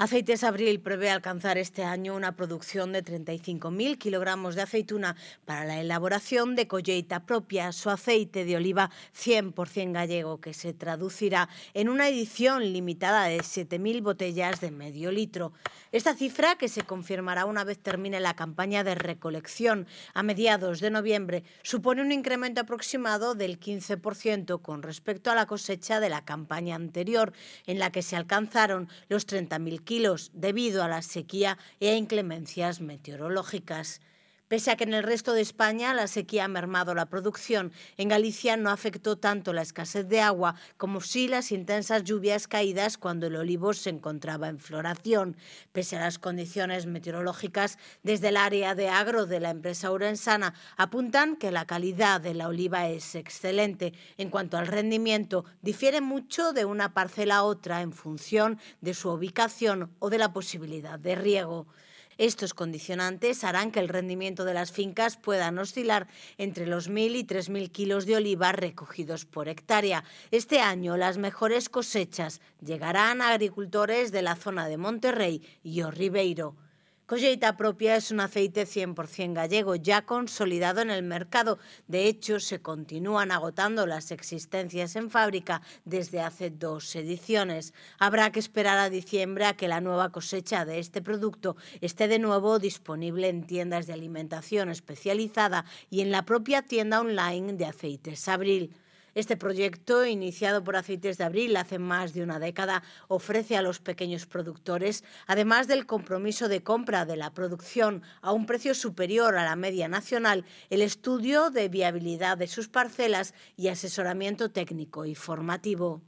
Aceites Abril prevé alcanzar este año una producción de 35.000 kilogramos de aceituna para la elaboración de colleita propia, su aceite de oliva 100% gallego, que se traducirá en una edición limitada de 7.000 botellas de medio litro. Esta cifra, que se confirmará una vez termine la campaña de recolección a mediados de noviembre, supone un incremento aproximado del 15% con respecto a la cosecha de la campaña anterior, en la que se alcanzaron los 30.000 debido a la sequía e a inclemencias meteorológicas. Pese a que en el resto de España la sequía ha mermado la producción, en Galicia no afectó tanto la escasez de agua como sí las intensas lluvias caídas cuando el olivo se encontraba en floración. Pese a las condiciones meteorológicas, desde el área de agro de la empresa urensana apuntan que la calidad de la oliva es excelente. En cuanto al rendimiento, difiere mucho de una parcela a otra en función de su ubicación o de la posibilidad de riego. Estos condicionantes harán que el rendimiento de las fincas puedan oscilar entre los 1.000 y 3.000 kilos de oliva recogidos por hectárea. Este año las mejores cosechas llegarán a agricultores de la zona de Monterrey y Orribeiro. Colleita Propia es un aceite 100% gallego, ya consolidado en el mercado. De hecho, se continúan agotando las existencias en fábrica desde hace dos ediciones. Habrá que esperar a diciembre a que la nueva cosecha de este producto esté de nuevo disponible en tiendas de alimentación especializada y en la propia tienda online de aceites Abril. Este proyecto, iniciado por Aceites de Abril hace más de una década, ofrece a los pequeños productores, además del compromiso de compra de la producción a un precio superior a la media nacional, el estudio de viabilidad de sus parcelas y asesoramiento técnico y formativo.